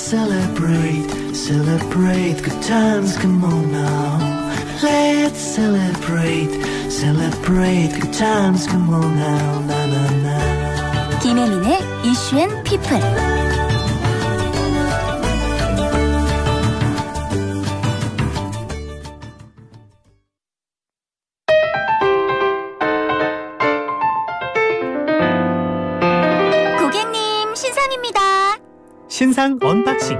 celebrate, celebrate good times, come on now. Let's celebrate, celebrate good times, come on now, na na na. 김혜민의 이슈앤 피플. 세상 언박싱.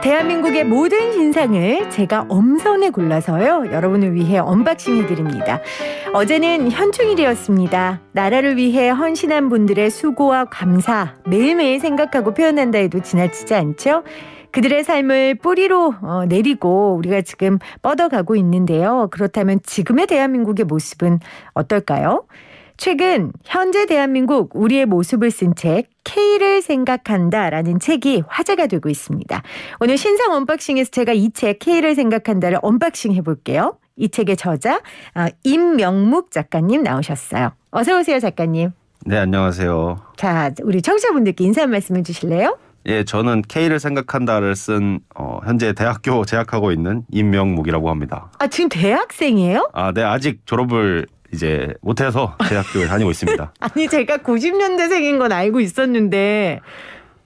대한민국의 모든 신상을 제가 엄선해 골라서요. 여러분을 위해 언박싱해 드립니다. 어제는 현충일이었습니다. 나라를 위해 헌신한 분들의 수고와 감사 매일매일 생각하고 표현한다 해도 지나치지 않죠? 그들의 삶을 뿌리로 어, 내리고 우리가 지금 뻗어가고 있는데요. 그렇다면 지금의 대한민국의 모습은 어떨까요? 최근 현재 대한민국 우리의 모습을 쓴 책 K를 생각한다라는 책이 화제가 되고 있습니다. 오늘 신상 언박싱에서 제가 이 책 K를 생각한다를 언박싱 해볼게요. 이 책의 저자 아, 임명묵 작가님 나오셨어요. 어서 오세요 작가님. 네 안녕하세요. 자 우리 청취자분들께 인사 말씀 해주실래요? 예, 저는 K를 생각한다를 쓴 어, 현재 대학교 재학하고 있는 임명묵이라고 합니다. 아, 지금 대학생이에요? 아, 네, 아직 졸업을 이제 못해서 대학교에 다니고 있습니다. 아니 제가 90년대생인 건 알고 있었는데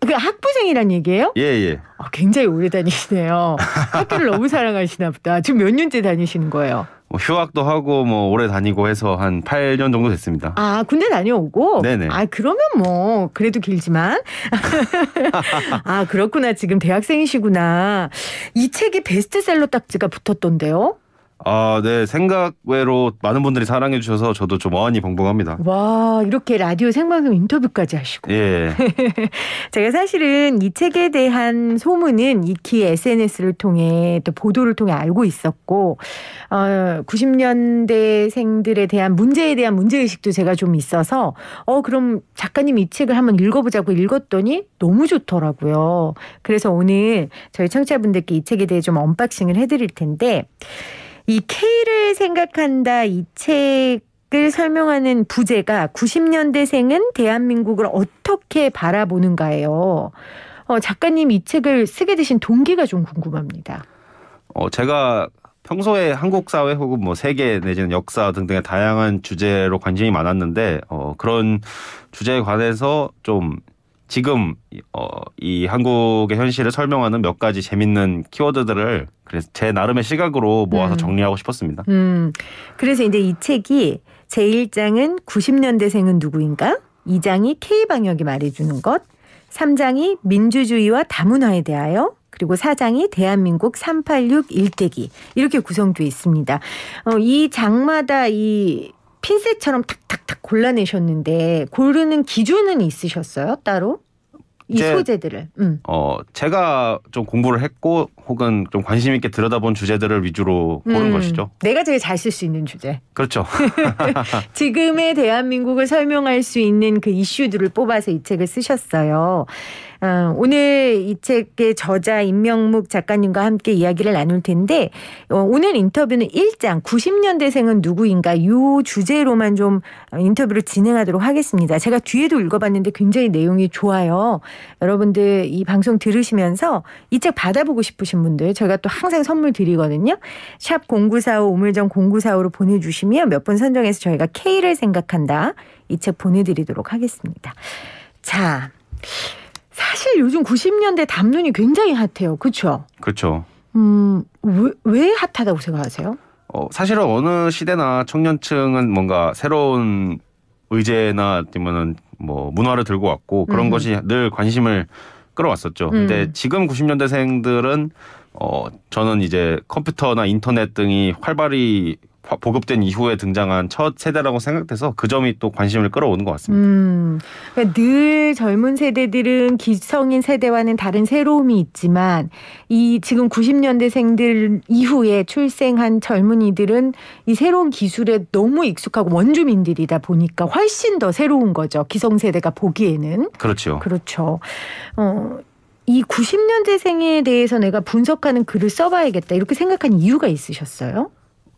그 학부생이란 얘기예요? 예, 예. 아, 굉장히 오래 다니시네요. 학교를 너무 사랑하시나 보다. 지금 몇 년째 다니시는 거예요? 뭐 휴학도 하고 뭐 오래 다니고 해서 한 8년 정도 됐습니다. 아, 군대 다녀오고? 네네. 아, 그러면 뭐 그래도 길지만. 아, 그렇구나. 지금 대학생이시구나. 이 책이 베스트셀러 딱지가 붙었던데요? 아, 네. 생각 외로 많은 분들이 사랑해 주셔서 저도 좀 어안이 벙벙합니다. 와, 이렇게 라디오 생방송 인터뷰까지 하시고. 예. 제가 사실은 이 책에 대한 소문은 익히 SNS를 통해 또 보도를 통해 알고 있었고 어, 90년대생들에 대한 문제에 대한 문제 의식도 제가 좀 있어서 어, 그럼 작가님 이 책을 한번 읽어 보자고 읽었더니 너무 좋더라고요. 그래서 오늘 저희 청취자분들께 이 책에 대해 좀 언박싱을 해 드릴 텐데 이 K를 생각한다 이 책을 설명하는 부제가 90년대생은 대한민국을 어떻게 바라보는가예요. 어, 작가님 이 책을 쓰게 되신 동기가 좀 궁금합니다. 어, 제가 평소에 한국 사회 혹은 뭐 세계 내지는 역사 등등의 다양한 주제로 관심이 많았는데 어, 그런 주제에 관해서 좀 지금 어, 이 한국의 현실을 설명하는 몇 가지 재밌는 키워드들을 그래서 제 나름의 시각으로 모아서 음. 정리하고 싶었습니다. 음. 그래서 이제 이 책이 제 1장은 90년대생은 누구인가? 2장이 K 방역이 말해주는 것, 3장이 민주주의와 다문화에 대하여, 그리고 4장이 대한민국 386 일대기 이렇게 구성돼 있습니다. 어, 이 장마다 이 핀셋처럼 탁탁탁 골라내셨는데 고르는 기준은 있으셨어요 따로? 이 제, 소재들을. 음. 어 제가 좀 공부를 했고 혹은 좀 관심 있게 들여다본 주제들을 위주로 고른 음, 것이죠. 내가 제일 잘 쓸 수 있는 주제. 그렇죠. 지금의 대한민국을 설명할 수 있는 그 이슈들을 뽑아서 이 책을 쓰셨어요. 어, 오늘 이 책의 저자 임명묵 작가님과 함께 이야기를 나눌 텐데 어, 오늘 인터뷰는 1장 90년대생은 누구인가 요 주제로만 좀 인터뷰를 진행하도록 하겠습니다. 제가 뒤에도 읽어봤는데 굉장히 내용이 좋아요. 여러분들 이 방송 들으시면서 이 책 받아보고 싶으신 분들 저가또 항상 선물 드리거든요. 샵 0945 우물정 0945로 보내주시면 몇 분 선정해서 저희가 K를 생각한다 이 책 보내드리도록 하겠습니다. 자. 사실 요즘 90년대 담론이 굉장히 핫해요. 그렇죠? 그렇죠. 음, 왜, 왜 핫하다고 생각하세요? 어, 사실은 어느 시대나 청년층은 뭔가 새로운 의제나 아니면은 뭐 문화를 들고 왔고 그런 음. 것이 늘 관심을 끌어왔었죠. 음. 근데 지금 90년대생들은 어 저는 이제 컴퓨터나 인터넷 등이 활발히 보급된 이후에 등장한 첫 세대라고 생각돼서 그 점이 또 관심을 끌어오는 것 같습니다. 음, 그러니까 늘 젊은 세대들은 기성인 세대와는 다른 새로움이 있지만 이 지금 90년대생들 이후에 출생한 젊은이들은 이 새로운 기술에 너무 익숙하고 원주민들이다 보니까 훨씬 더 새로운 거죠. 기성세대가 보기에는. 그렇죠. 그렇죠. 어, 이 90년대생에 대해서 내가 분석하는 글을 써봐야겠다 이렇게 생각한 이유가 있으셨어요?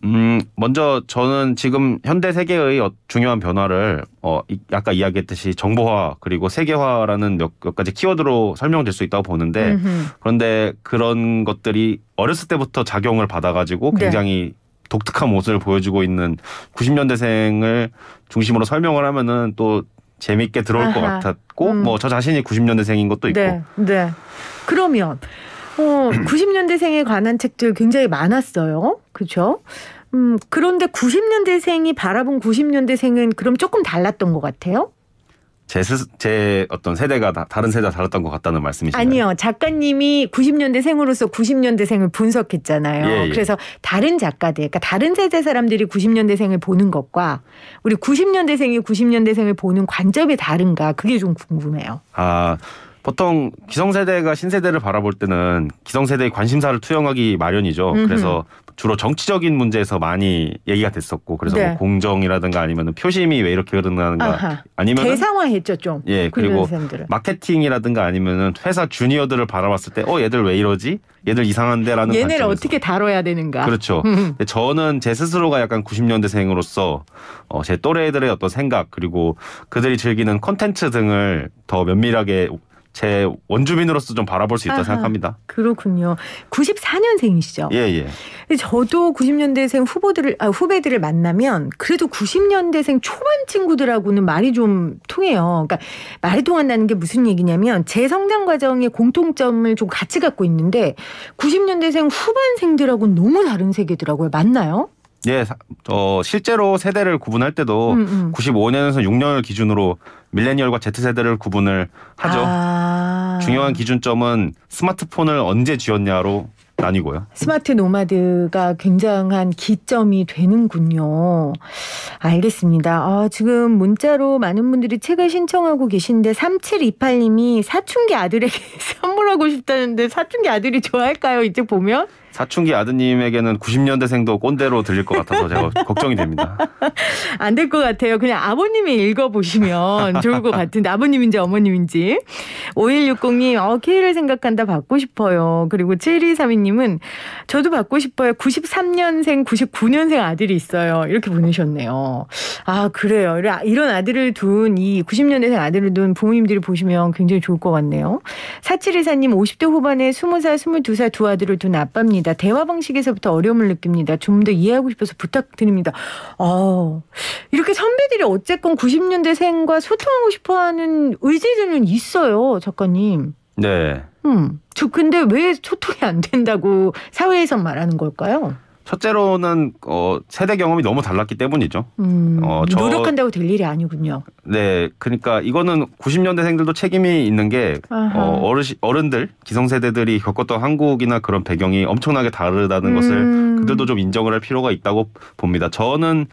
음, 먼저 저는 지금 현대 세계의 어, 중요한 변화를 어, 아까 이야기했듯이 정보화 그리고 세계화라는 몇, 몇 가지 키워드로 설명될 수 있다고 보는데 음흠. 그런데 그런 것들이 어렸을 때부터 작용을 받아가지고 네. 굉장히 네. 독특한 모습을 보여주고 있는 90년대생을 중심으로 설명을 하면은 또 재미있게 들어올 아하. 것 같았고 음. 뭐저 자신이 90년대생인 것도 있고. 네. 네. 그러면 어, 90년대생에 관한 책들 굉장히 많았어요. 그렇죠? 음, 그런데 90년대생이 바라본 90년대생은 그럼 조금 달랐던 것 같아요? 제, 스, 제 어떤 세대가 다, 다른 세대가 달랐던 것 같다는 말씀이신가 아니요. 작가님이 90년대생으로서 90년대생을 분석했잖아요. 예, 예. 그래서 다른 작가들, 그러니까 다른 세대 사람들이 90년대생을 보는 것과 우리 90년대생이 90년대생을 보는 관점이 다른가 그게 좀 궁금해요. 아, 보통 기성세대가 신세대를 바라볼 때는 기성세대의 관심사를 투영하기 마련이죠. 음흠. 그래서 주로 정치적인 문제에서 많이 얘기가 됐었고 그래서 뭐 네. 뭐 공정이라든가 아니면 표심이 왜 이렇게 흐르는가 아니면 대상화했죠 좀. 예 그 그리고 마케팅이라든가 아니면은 회사 주니어들을 바라봤을 때 어 얘들 왜 이러지? 얘들 이상한데라는 얘네를 관점에서. 어떻게 다뤄야 되는가. 그렇죠. 음. 저는 제 스스로가 약간 90년대생으로서 어, 제 또래들의 어떤 생각 그리고 그들이 즐기는 콘텐츠 등을 더 면밀하게 제 원주민으로서 좀 바라볼 수 있다 고 생각합니다. 그렇군요. 94년생이시죠? 예, 예. 근 저도 90년대생 후보들을 아, 후배들을 만나면 그래도 90년대생 초반 친구들하고는 말이 좀 통해요. 그러니까 말이 통한다는 게 무슨 얘기냐면 제 성장 과정의 공통점을 좀 같이 갖고 있는데 90년대생 후반생들하고 너무 다른 세계더라고요. 맞나요? 예, 어, 실제로 세대를 구분할 때도 음, 음. 95년에서 6년을 기준으로 밀레니얼과 Z세대를 구분을 하죠. 아. 중요한 기준점은 스마트폰을 언제 지었냐로 나뉘고요. 스마트 노마드가 굉장한 기점이 되는군요. 알겠습니다. 아, 지금 문자로 많은 분들이 책을 신청하고 계신데 3728님이 사춘기 아들에게 선물하고 싶다는데 사춘기 아들이 좋아할까요? 이 책 보면? 사춘기 아드님에게는 90년대생도 꼰대로 들릴 것 같아서 제가 걱정이 됩니다. 안 될 것 같아요. 그냥 아버님이 읽어보시면 좋을 것 같은데 아버님인지 어머님인지. 5160님 어, K를 생각한다 받고 싶어요. 그리고 7232님은 저도 받고 싶어요. 93년생 99년생 아들이 있어요. 이렇게 보내셨네요. 아 그래요. 이런 아들을 둔 이 90년대생 아들을 둔 부모님들이 보시면 굉장히 좋을 것 같네요. 4724님 50대 후반에 20살 22살 두 아들을 둔 아빠입니다. 느낍니다. 대화 방식에서부터 어려움을 느낍니다. 좀 더 이해하고 싶어서 부탁드립니다. 어, 이렇게 선배들이 어쨌건 90년대생과 소통하고 싶어하는 의지들은 있어요, 작가님. 네. 음, 저 근데 왜 소통이 안 된다고 사회에서 말하는 걸까요? 첫째로는 어, 세대 경험이 너무 달랐기 때문이죠. 음, 어, 저, 노력한다고 될 일이 아니군요. 네, 그러니까 이거는 90년대생들도 책임이 있는 게 어, 어르시, 어른들, 기성세대들이 겪었던 한국이나 그런 배경이 엄청나게 다르다는 음. 것을 그들도 좀 인정을 할 필요가 있다고 봅니다. 저는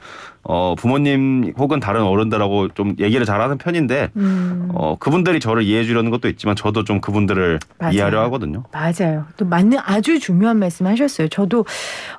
어, 부모님 혹은 다른 어른들하고 좀 얘기를 잘하는 편인데 음. 어, 그분들이 저를 이해해 주려는 것도 있지만 저도 좀 그분들을 맞아요. 이해하려 하거든요. 맞아요. 또 맞는 아주 중요한 말씀하셨어요. 저도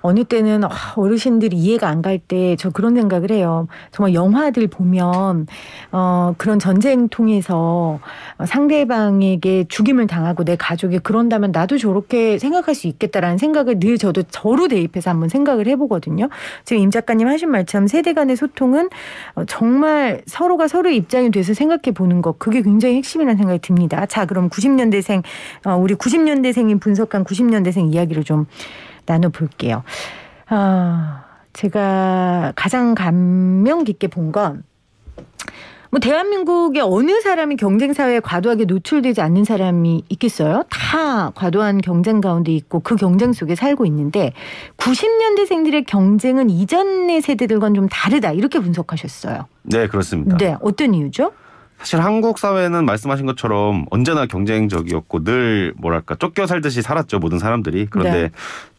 어느 어느 때는 아, 어르신들이 이해가 안 갈 때 저 그런 생각을 해요. 정말 영화들 보면 어 그런 전쟁 통해서 상대방에게 죽임을 당하고 내 가족이 그런다면 나도 저렇게 생각할 수 있겠다라는 생각을 늘 저도 저로 대입해서 한번 생각을 해보거든요. 지금 임 작가님 하신 말처럼 세대 간의 소통은 어, 정말 서로가 서로 입장이 돼서 생각해 보는 것 그게 굉장히 핵심이라는 생각이 듭니다. 자 그럼 90년대생 어, 우리 90년대생인 분석한 90년대생 이야기를 좀 나눠볼게요. 아, 제가 가장 감명 깊게 본 건 뭐 대한민국의 어느 사람이 경쟁 사회에 과도하게 노출되지 않는 사람이 있겠어요? 다 과도한 경쟁 가운데 있고 그 경쟁 속에 살고 있는데 90년대생들의 경쟁은 이전의 세대들과는 좀 다르다 이렇게 분석하셨어요. 네, 그렇습니다. 네, 어떤 이유죠? 사실 한국 사회는 말씀하신 것처럼 언제나 경쟁적이었고 늘 뭐랄까 쫓겨 살듯이 살았죠 모든 사람들이 그런데 네.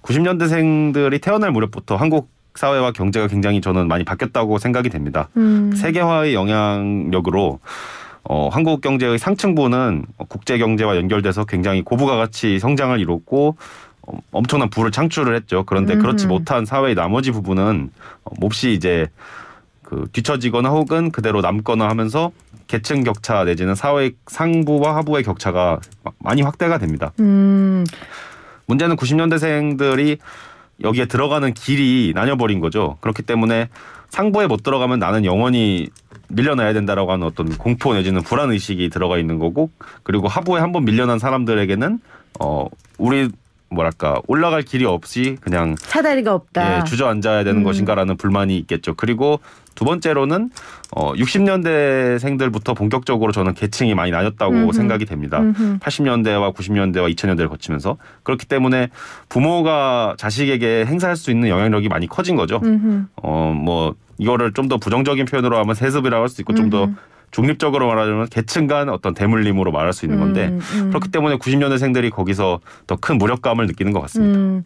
90년대생들이 태어날 무렵부터 한국 사회와 경제가 굉장히 저는 많이 바뀌었다고 생각이 됩니다. 음. 세계화의 영향력으로 어, 한국 경제의 상층부는 국제 경제와 연결돼서 굉장히 고부가 가치 성장을 이뤘고 어, 엄청난 부를 창출을 했죠. 그런데 그렇지 음. 못한 사회의 나머지 부분은 어, 몹시 이제 그 뒤처지거나 혹은 그대로 남거나 하면서 계층 격차 내지는 사회 상부와 하부의 격차가 많이 확대가 됩니다. 음. 문제는 90년대생들이 여기에 들어가는 길이 나뉘어버린 거죠. 그렇기 때문에 상부에 못 들어가면 나는 영원히 밀려나야 된다라고 하는 어떤 공포 내지는 불안 의식이 들어가 있는 거고 그리고 하부에 한번 밀려난 사람들에게는 어 우리 뭐랄까 올라갈 길이 없이 그냥 사다리가 없다. 예, 주저앉아야 되는 음. 것인가라는 불만이 있겠죠. 그리고 두 번째로는 어 60년대생들부터 본격적으로 저는 계층이 많이 나뉘었다고 음흠. 생각이 됩니다. 음흠. 80년대와 90년대와 2000년대를 거치면서 그렇기 때문에 부모가 자식에게 행사할 수 있는 영향력이 많이 커진 거죠. 어 뭐 이거를 좀 더 부정적인 표현으로 하면 세습이라고 할 수 있고 좀더 중립적으로 말하자면 계층 간 어떤 대물림으로 말할 수 있는 음, 건데 음, 음. 그렇기 때문에 90년대생들이 거기서 더 큰 무력감을 느끼는 것 같습니다. 음.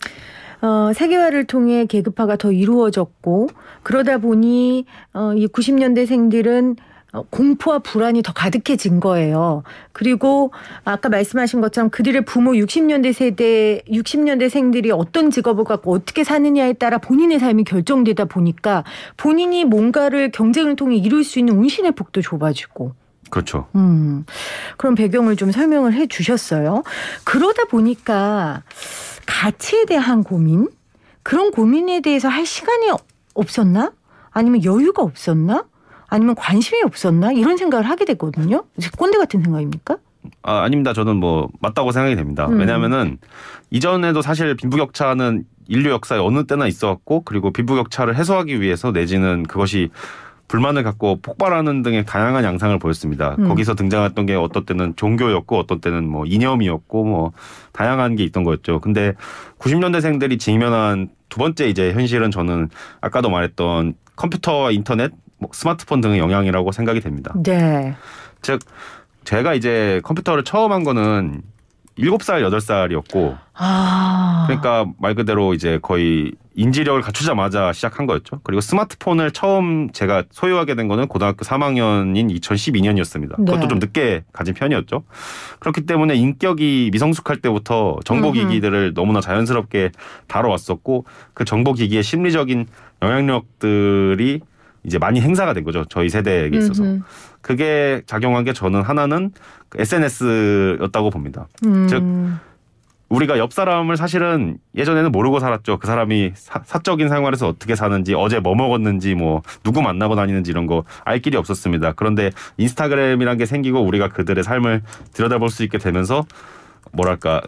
어, 세계화를 통해 계급화가 더 이루어졌고 그러다 보니 어, 이 90년대생들은 어, 공포와 불안이 더 가득해진 거예요. 그리고 아까 말씀하신 것처럼 그들의 부모 60년대 세대, 60년대 생들이 어떤 직업을 갖고 어떻게 사느냐에 따라 본인의 삶이 결정되다 보니까 본인이 뭔가를 경쟁을 통해 이룰 수 있는 운신의 폭도 좁아지고 그렇죠. 음, 그런 배경을 좀 설명을 해 주셨어요. 그러다 보니까 가치에 대한 고민? 그런 고민에 대해서 할 시간이 없었나? 아니면 여유가 없었나? 아니면 관심이 없었나 이런 생각을 하게 됐거든요 꼰대 같은 생각입니까? 아, 아닙니다. 저는 뭐 맞다고 생각이 됩니다. 음. 왜냐하면은 이전에도 사실 빈부격차는 인류 역사에 어느 때나 있어왔고 그리고 빈부격차를 해소하기 위해서 내지는 그것이 불만을 갖고 폭발하는 등의 다양한 양상을 보였습니다. 음. 거기서 등장했던 게 어떤 때는 종교였고 어떤 때는 뭐 이념이었고 뭐 다양한 게 있던 거였죠. 근데 90년대생들이 직면한 두 번째 이제 현실은 저는 아까도 말했던 컴퓨터와 인터넷 뭐 스마트폰 등의 영향이라고 생각이 됩니다. 네. 즉 제가 이제 컴퓨터를 처음 한 거는 일곱 살 여덟 살이었고 아... 그러니까 말 그대로 이제 거의 인지력을 갖추자마자 시작한 거였죠. 그리고 스마트폰을 처음 제가 소유하게 된 거는 고등학교 3학년인 2012년이었습니다. 네. 그것도 좀 늦게 가진 편이었죠. 그렇기 때문에 인격이 미성숙할 때부터 정보기기들을 너무나 자연스럽게 다뤄왔었고 그 정보기기의 심리적인 영향력들이 이제 많이 행사가 된 거죠. 저희 세대에 있어서. 음흠. 그게 작용한 게 저는 하나는 SNS였다고 봅니다. 음. 즉 우리가 옆 사람을 사실은 예전에는 모르고 살았죠. 그 사람이 사, 사적인 생활에서 어떻게 사는지, 어제 뭐 먹었는지, 뭐 누구 만나고 다니는지 이런 거 알 길이 없었습니다. 그런데 인스타그램이란 게 생기고 우리가 그들의 삶을 들여다볼 수 있게 되면서 뭐랄까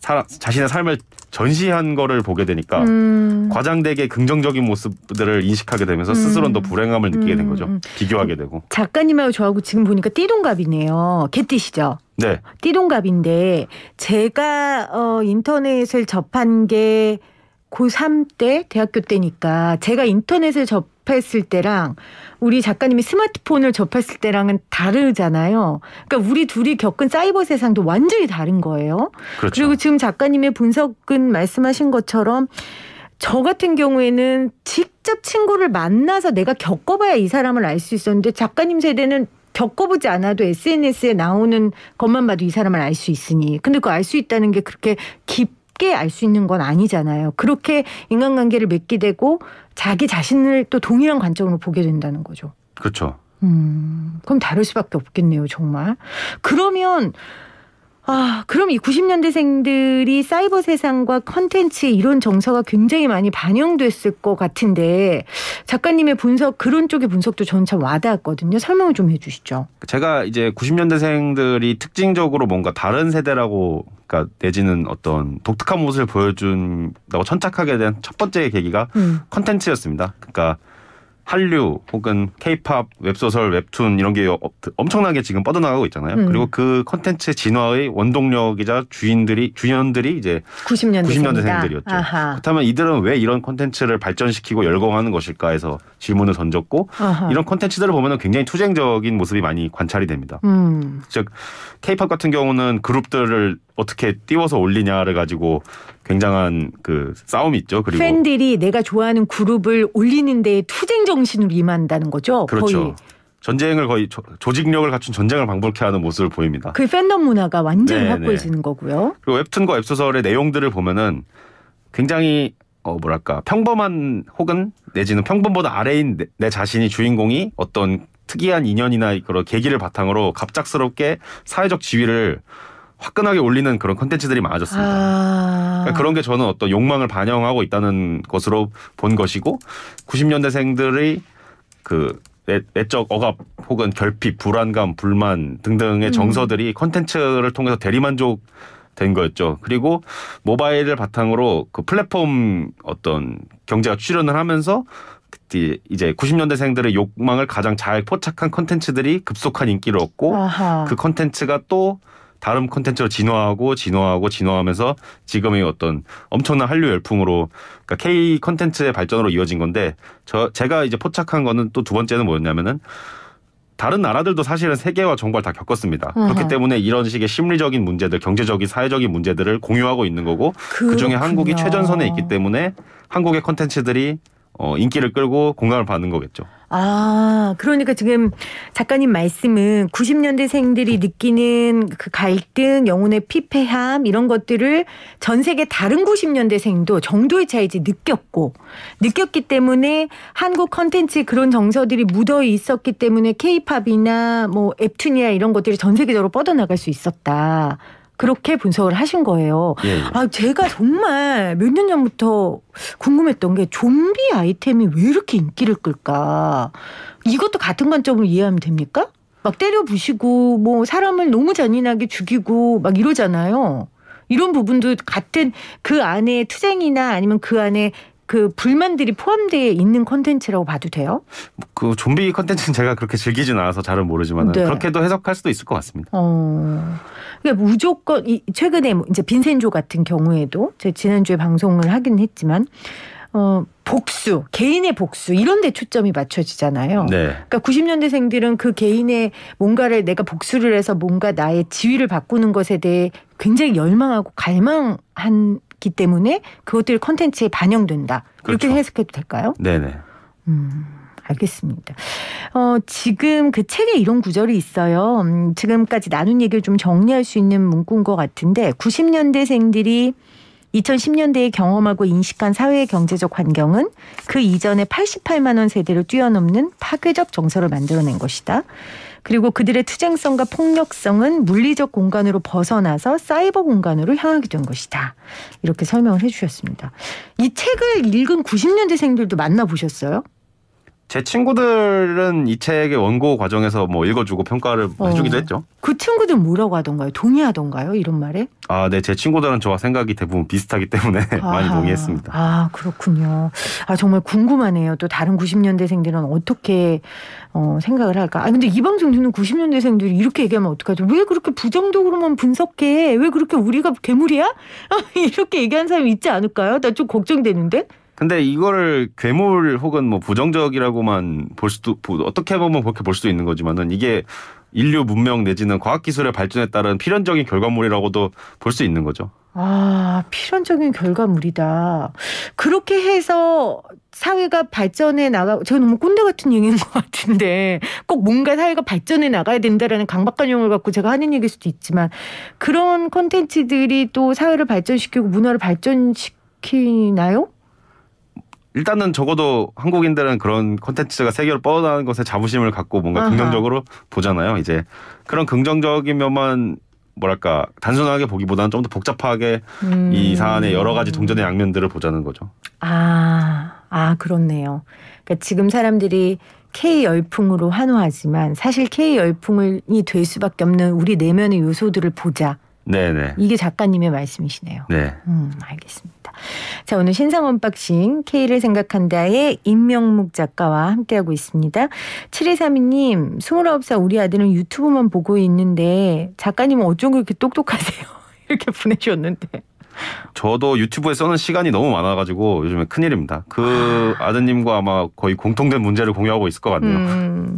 사, 자신의 삶을 전시한 거를 보게 되니까 음. 과장되게 긍정적인 모습들을 인식하게 되면서 음. 스스로는 더 불행함을 느끼게 된 음. 거죠. 비교하게 되고. 어, 작가님하고 저하고 지금 보니까 띠동갑이네요. 개띠시죠? 네. 띠동갑인데 제가 어, 인터넷을 접한 게 고3 때 대학교 때니까 제가 인터넷을 접 접했을 때랑 우리 작가님이 스마트폰을 접했을 때랑은 다르잖아요. 그러니까 우리 둘이 겪은 사이버 세상도 완전히 다른 거예요. 그렇죠. 그리고 지금 작가님의 분석은 말씀하신 것처럼 저 같은 경우에는 직접 친구를 만나서 내가 겪어봐야 이 사람을 알 수 있었는데 작가님 세대는 겪어보지 않아도 SNS에 나오는 것만 봐도 이 사람을 알 수 있으니 근데 그알수 있다는 게 그렇게 깊 쉽게 알수 있는 건 아니잖아요. 그렇게 인간관계를 맺게 되고 자기 자신을 또 동일한 관점으로 보게 된다는 거죠. 그렇죠. 음, 그럼 다를 수밖에 없겠네요, 정말. 그러면 아, 그럼 이 90년대생들이 사이버 세상과 컨텐츠의 이론 정서가 굉장히 많이 반영됐을 것 같은데 작가님의 분석 그런 쪽의 분석도 저는 참 와닿았거든요. 설명을 좀 해주시죠. 제가 이제 90년대생들이 특징적으로 뭔가 다른 세대라고 그러니까 내지는 어떤 독특한 모습을 보여준다고 천착하게 된 첫 번째 계기가 음. 컨텐츠였습니다. 음. 그러니까 한류 혹은 케이팝 웹소설 웹툰 이런 게 엄청나게 지금 뻗어나가고 있잖아요. 음. 그리고 그 컨텐츠 진화의 원동력이자 주인들이 주연들이 이제 90년대생이다. 90년대생들이었죠. 아하. 그렇다면 이들은 왜 이런 컨텐츠를 발전시키고 열광하는 것일까 해서 질문을 던졌고 아하. 이런 콘텐츠들을 보면 굉장히 투쟁적인 모습이 많이 관찰이 됩니다. 음. 즉 케이팝 같은 경우는 그룹들을 어떻게 띄워서 올리냐를 가지고 굉장한 그 싸움이 있죠. 그리고 팬들이 내가 좋아하는 그룹을 올리는 데 투쟁 정신으로 임한다는 거죠. 그렇죠. 거의. 전쟁을 거의 조, 직력을 갖춘 전쟁을 방불케 하는 모습을 보입니다. 그 팬덤 문화가 완전히 네네. 확고해지는 거고요. 그리고 웹툰과 웹소설의 내용들을 보면은 굉장히 어 뭐랄까 평범한 혹은 내지는 평범보다 아래인 내, 내 자신이 주인공이 어떤 특이한 인연이나 그런 계기를 바탕으로 갑작스럽게 사회적 지위를 화끈하게 올리는 그런 컨텐츠들이 많아졌습니다. 아... 그러니까 그런 게 저는 어떤 욕망을 반영하고 있다는 것으로 본 것이고 90년대생들의 그 내, 적 억압 혹은 결핍, 불안감, 불만 등등의 음. 정서들이 컨텐츠를 통해서 대리만족 된 거였죠. 그리고 모바일을 바탕으로 그 플랫폼 어떤 경제가 출현을 하면서 그때 이제 90년대생들의 욕망을 가장 잘 포착한 콘텐츠들이 급속한 인기를 얻고 아하. 그콘텐츠가또 다른 콘텐츠로 진화하고 진화하고 진화하면서 지금의 어떤 엄청난 한류 열풍으로 그러니까 K 콘텐츠의 발전으로 이어진 건데 저 제가 이제 포착한 거는 또 두 번째는 뭐였냐면은 다른 나라들도 사실은 세계화정보다 겪었습니다. 으흠. 그렇기 때문에 이런 식의 심리적인 문제들, 경제적인, 사회적인 문제들을 공유하고 있는 거고 그 그렇군요. 그중에 한국이 최전선에 있기 때문에 한국의 컨텐츠들이 어, 인기를 끌고 공감을 받는 거겠죠. 아, 그러니까 지금 작가님 말씀은 90년대생들이 느끼는 그 갈등, 영혼의 피폐함 이런 것들을 전 세계 다른 90년대생도 정도의 차이지 느꼈고 느꼈기 때문에 한국 컨텐츠 그런 정서들이 묻어 있었기 때문에 케이팝이나 뭐 앱툰이나 이런 것들이 전 세계적으로 뻗어나갈 수 있었다. 그렇게 분석을 하신 거예요. 예, 아, 제가 정말 몇 년 전부터 궁금했던 게 좀비 아이템이 왜 이렇게 인기를 끌까? 이것도 같은 관점으로 이해하면 됩니까? 막 때려 부시고 뭐 사람을 너무 잔인하게 죽이고 막 이러잖아요. 이런 부분도 같은 그 안에 투쟁이나 아니면 그 안에 그 불만들이 포함되어 있는 콘텐츠라고 봐도 돼요? 그 좀비 콘텐츠는 제가 그렇게 즐기진 않아서 잘은 모르지만 네. 그렇게도 해석할 수도 있을 것 같습니다. 어. 그러니까 무조건 이 최근에 뭐 이제 빈센조 같은 경우에도 제가 지난주에 방송을 하긴 했지만 어 복수, 개인의 복수 이런 데 초점이 맞춰지잖아요. 네. 그러니까 90년대생들은 그 개인의 뭔가를 내가 복수를 해서 뭔가 나의 지위를 바꾸는 것에 대해 굉장히 열망하고 갈망한 있기 때문에 그것들이 콘텐츠에 반영된다. 그렇죠. 이렇게 해석해도 될까요? 네네. 음. 알겠습니다. 어, 지금 그 책에 이런 구절이 있어요. 음, 지금까지 나눈 얘기를 좀 정리할 수 있는 문구인 것 같은데 90년대생들이 2010년대에 경험하고 인식한 사회의 경제적 환경은 그 이전의 88만 원 세대를 뛰어넘는 파괴적 정서를 만들어낸 것이다. 그리고 그들의 투쟁성과 폭력성은 물리적 공간으로 벗어나서 사이버 공간으로 향하게 된 것이다. 이렇게 설명을 해주셨습니다. 이 책을 읽은 90년대생들도 만나보셨어요? 제 친구들은 이 책의 원고 과정에서 뭐 읽어주고 평가를 어. 해주기도 했죠. 그 친구들 뭐라고 하던가요? 동의하던가요? 이런 말에? 아, 네. 제 친구들은 저와 생각이 대부분 비슷하기 때문에 아 많이 동의했습니다. 아, 그렇군요. 아, 정말 궁금하네요. 또 다른 90년대생들은 어떻게 어, 생각을 할까? 아, 근데 이 방송 듣는 90년대생들이 이렇게 얘기하면 어떡하죠? 왜 그렇게 부정적으로만 분석해? 왜 그렇게 우리가 괴물이야? 이렇게 얘기하는 사람이 있지 않을까요? 나 좀 걱정되는데? 근데 이걸 괴물 혹은 뭐 부정적이라고만 볼 수도 어떻게 보면 그렇게 볼 수도 있는 거지만은 이게 인류 문명 내지는 과학 기술의 발전에 따른 필연적인 결과물이라고도 볼 수 있는 거죠. 아, 필연적인 결과물이다. 그렇게 해서 사회가 발전해 나가고 제가 너무 뭐 꼰대 같은 얘기인 것 같은데 꼭 뭔가 사회가 발전해 나가야 된다라는 강박관념을 갖고 제가 하는 얘기일 수도 있지만 그런 콘텐츠들이 또 사회를 발전시키고 문화를 발전시키나요? 일단은 적어도 한국인들은 그런 콘텐츠가 세계를 뻗어나는 것에 자부심을 갖고 뭔가 아하. 긍정적으로 보잖아요. 이제 그런 긍정적인 면만 뭐랄까 단순하게 보기보다는 좀 더 복잡하게 음. 이 사안의 여러 가지 동전의 양면들을 보자는 거죠. 아, 아 그렇네요. 그러니까 지금 사람들이 K 열풍으로 환호하지만 사실 K 열풍이 될 수밖에 없는 우리 내면의 요소들을 보자. 네네. 이게 작가님의 말씀이시네요. 네. 음, 알겠습니다. 자, 오늘 신상 언박싱 K를 생각한다의 임명묵 작가와 함께하고 있습니다. 7232님, 29살 우리 아들은 유튜브만 보고 있는데 작가님은 어쩜 그렇게 똑똑하세요? 이렇게 보내주셨는데. 저도 유튜브에 써는 시간이 너무 많아가지고 요즘에 큰일입니다. 그 아. 아드님과 아마 거의 공통된 문제를 공유하고 있을 것 같네요. 음,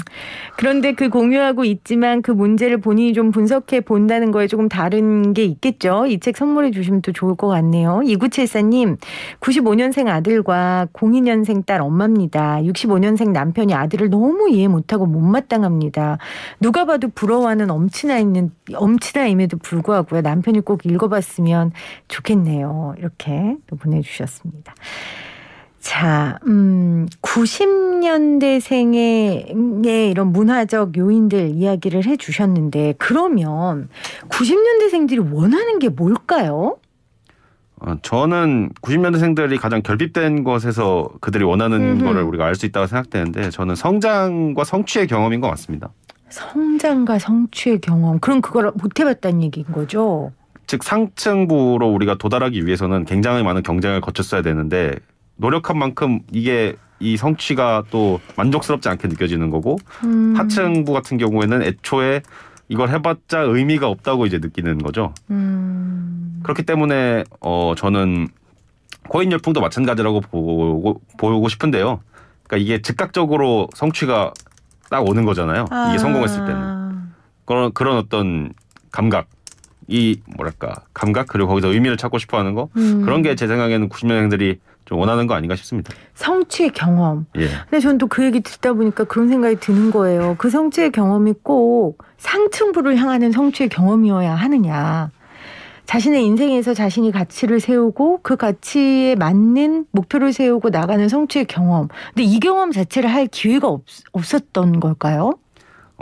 그런데 그 공유하고 있지만 그 문제를 본인이 좀 분석해 본다는 거에 조금 다른 게 있겠죠. 이 책 선물해 주시면 또 좋을 것 같네요. 이구칠사님 95년생 아들과 02년생 딸 엄마입니다. 65년생 남편이 아들을 너무 이해 못하고 못마땅합니다. 누가 봐도 부러워하는 엄친아 있는, 엄친아임에도 불구하고요. 남편이 꼭 읽어봤으면 좋 좋겠네요. 이렇게 또 보내주셨습니다. 자, 음, 90년대생의 이런 문화적 요인들 이야기를 해 주셨는데, 그러면 90년대생들이 원하는 게 뭘까요? 어, 저는 90년대생들이 가장 결핍된 것에서 그들이 원하는 음흠. 거를 우리가 알 수 있다고 생각되는데, 저는 성장과 성취의 경험인 것 같습니다. 성장과 성취의 경험. 그럼 그걸 못 해봤다는 얘기인 거죠? 즉 상층부로 우리가 도달하기 위해서는 굉장히 많은 경쟁을 거쳤어야 되는데 노력한 만큼 이게 이 성취가 또 만족스럽지 않게 느껴지는 거고 음. 하층부 같은 경우에는 애초에 이걸 해봤자 의미가 없다고 이제 느끼는 거죠. 음. 그렇기 때문에 어 저는 코인 열풍도 마찬가지라고 보고 보고 싶은데요. 그러니까 이게 즉각적으로 성취가 딱 오는 거잖아요. 아. 이게 성공했을 때는 그런 그런 어떤 감각 이 뭐랄까 감각 그리고 거기서 의미를 찾고 싶어하는 거 음. 그런 게 제 생각에는 90년생들이 좀 원하는 거 아닌가 싶습니다. 성취의 경험. 예. 근데 저는 또 그 얘기 듣다 보니까 그런 생각이 드는 거예요. 그 성취의 경험이 꼭 상층부를 향하는 성취의 경험이어야 하느냐. 자신의 인생에서 자신이 가치를 세우고 그 가치에 맞는 목표를 세우고 나가는 성취의 경험. 근데 이 경험 자체를 할 기회가 없, 없었던 걸까요?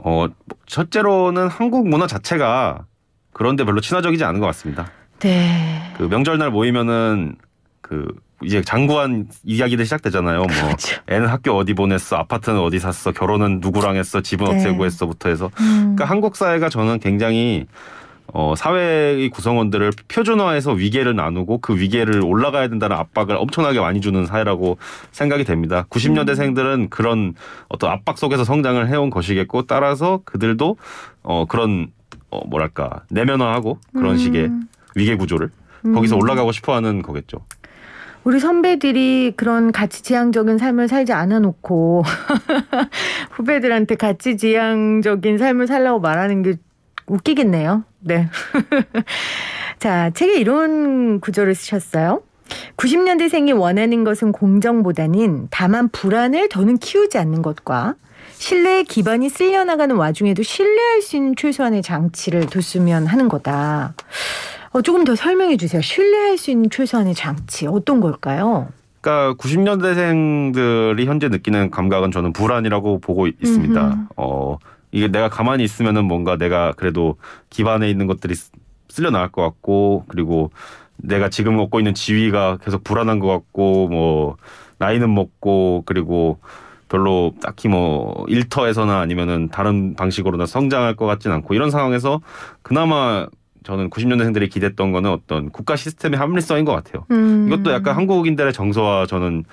어, 첫째로는 한국 문화 자체가 그런데 별로 친화적이지 않은 것 같습니다. 네. 그 명절날 모이면은 그 이제 장구한 이야기들 시작되잖아요. 뭐 그렇죠. 뭐 애는 학교 어디 보냈어, 아파트는 어디 샀어, 결혼은 누구랑 했어, 집은 네. 어떻게 구했어부터 해서 음. 그러니까 한국 사회가 저는 굉장히 어, 사회의 구성원들을 표준화해서 위계를 나누고 그 위계를 올라가야 된다는 압박을 엄청나게 많이 주는 사회라고 생각이 됩니다. 90년대생들은 음. 그런 어떤 압박 속에서 성장을 해온 것이겠고 따라서 그들도 어, 그런 어, 뭐랄까 내면화하고 그런 음. 식의 위계 구조를 거기서 음. 올라가고 싶어하는 거겠죠. 우리 선배들이 그런 가치 지향적인 삶을 살지 않아 놓고 후배들한테 가치 지향적인 삶을 살라고 말하는 게 웃기겠네요. 네. 자, 책에 이런 구조를 쓰셨어요. 90년대생이 원하는 것은 공정보다는 다만 불안을 더는 키우지 않는 것과 신뢰 기반이 쓸려나가는 와중에도 신뢰할 수 있는 최소한의 장치를 뒀으면 하는 거다. 어, 조금 더 설명해 주세요. 신뢰할 수 있는 최소한의 장치 어떤 걸까요? 그러니까 90년대생들이 현재 느끼는 감각은 저는 불안이라고 보고 있습니다. 음흠. 어, 이게 내가 가만히 있으면은 뭔가 내가 그래도 기반에 있는 것들이 쓸려 나갈 것 같고 그리고 내가 지금 얻고 있는 지위가 계속 불안한 것 같고 뭐 나이는 먹고 그리고 별로 딱히 뭐 일터에서나 아니면은 다른 방식으로나 성장할 것 같진 않고 이런 상황에서 그나마 저는 90년대생들이 기대했던 거는 어떤 국가 시스템의 합리성인 것 같아요. 음. 이것도 약간 한국인들의 정서와 저는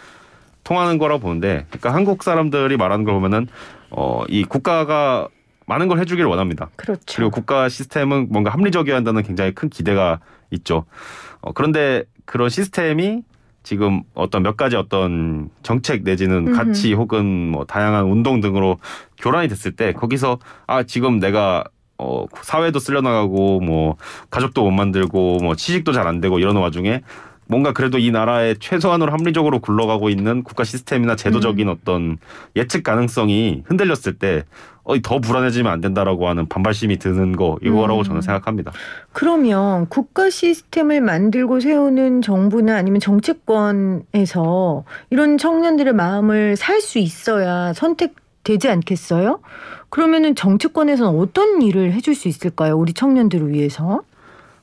통하는 거라고 보는데, 그러니까 한국 사람들이 말하는 걸 보면은 어, 이 국가가 많은 걸 해주길 원합니다. 그렇죠. 그리고 국가 시스템은 뭔가 합리적이어야 한다는 굉장히 큰 기대가 있죠. 어, 그런데 그런 시스템이 지금 어떤 몇 가지 어떤 정책 내지는 가치 혹은 뭐 다양한 운동 등으로 교란이 됐을 때 거기서 아 지금 내가 어 사회도 쓸려나가고 뭐 가족도 못 만들고 뭐 취직도 잘 안 되고 이런 와중에 뭔가 그래도 이 나라의 최소한으로 합리적으로 굴러가고 있는 국가 시스템이나 제도적인 음. 어떤 예측 가능성이 흔들렸을 때 어이 더 불안해지면 안 된다라고 하는 반발심이 드는 거 이거라고 음. 저는 생각합니다. 그러면 국가 시스템을 만들고 세우는 정부나 아니면 정치권에서 이런 청년들의 마음을 살 수 있어야 선택되지 않겠어요? 그러면은 정치권에서는 어떤 일을 해줄 수 있을까요? 우리 청년들을 위해서?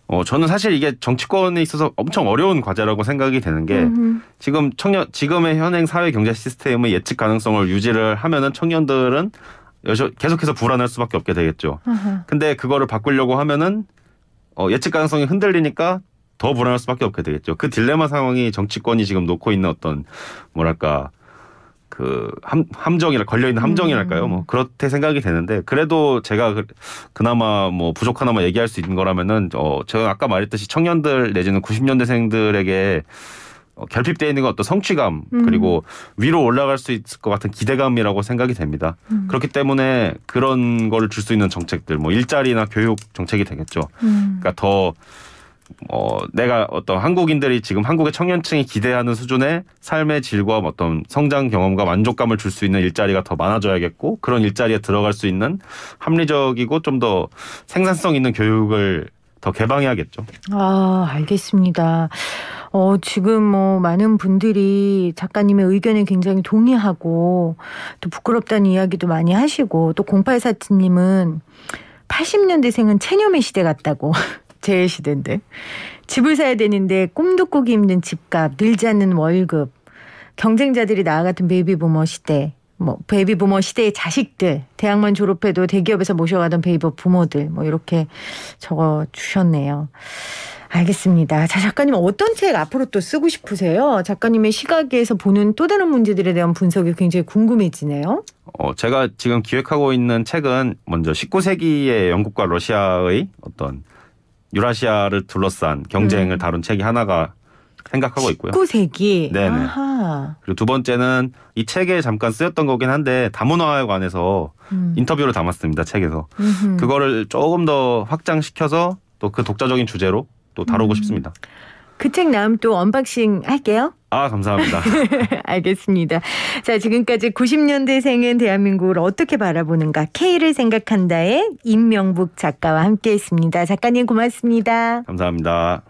어, 저는 사실 이게 정치권에 있어서 엄청 어려운 과제라고 생각이 되는 게 음흠. 지금 청년 지금의 현행 사회 경제 시스템의 예측 가능성을 유지를 하면은 청년들은 여저, 계속해서 불안할 수밖에 없게 되겠죠. 음흠. 근데 그거를 바꾸려고 하면은 어, 예측 가능성이 흔들리니까 더 불안할 수밖에 없게 되겠죠. 그 딜레마 상황이 정치권이 지금 놓고 있는 어떤 뭐랄까 그 함, 함정이라 걸려있는 음. 함정이랄까요? 음. 뭐 그렇게 생각이 되는데 그래도 제가 그, 나마뭐 부족 하나만 얘기할 수 있는 거라면은 어 제가 아까 말했듯이 청년들 내지는 90년대생들에게 어, 결핍되어 있는 건 어떤 성취감 음. 그리고 위로 올라갈 수 있을 것 같은 기대감이라고 생각이 됩니다. 음. 그렇기 때문에 그런 거를 줄 수 있는 정책들 뭐 일자리나 교육 정책이 되겠죠. 음. 그러니까 더 어, 내가 어떤 한국인들이 지금 한국의 청년층이 기대하는 수준의 삶의 질과 어떤 성장 경험과 만족감을 줄 수 있는 일자리가 더 많아져야겠고 그런 일자리에 들어갈 수 있는 합리적이고 좀 더 생산성 있는 교육을 더 개방해야겠죠. 아, 알겠습니다. 어, 지금 뭐 많은 분들이 작가님의 의견에 굉장히 동의하고 또 부끄럽다는 이야기도 많이 하시고 또 0847님은 80년대생은 체념의 시대 같다고 제 시대인데. 집을 사야 되는데 꿈도 꾸기 힘든 집값, 늘지 않는 월급, 경쟁자들이 나와 같은 베이비부머 시대, 뭐 베이비부머 시대의 자식들, 대학만 졸업해도 대기업에서 모셔가던 베이비 부모들, 뭐 이렇게 적어 주셨네요. 알겠습니다. 자, 작가님 어떤 책 앞으로 또 쓰고 싶으세요? 작가님의 시각에서 보는 또 다른 문제들에 대한 분석이 굉장히 궁금해지네요. 어, 제가 지금 기획하고 있는 책은 먼저 19세기의 영국과 러시아의 어떤 유라시아를 둘러싼 경쟁을 음. 다룬 책이 하나가 생각하고 있고요. 19세기. 네 그리고 두 번째는 이 책에 잠깐 쓰였던 거긴 한데 다문화에 관해서 음. 인터뷰를 담았습니다. 책에서 음흠. 그거를 조금 더 확장시켜서 또 그 독자적인 주제로 또 다루고 음. 싶습니다. 그책 나오면 또 언박싱 할게요. 아, 감사합니다. 알겠습니다. 자, 지금까지 90년대생은 대한민국을 어떻게 바라보는가 K를 생각한다의 임명북 작가와 함께했습니다. 작가님 고맙습니다. 감사합니다.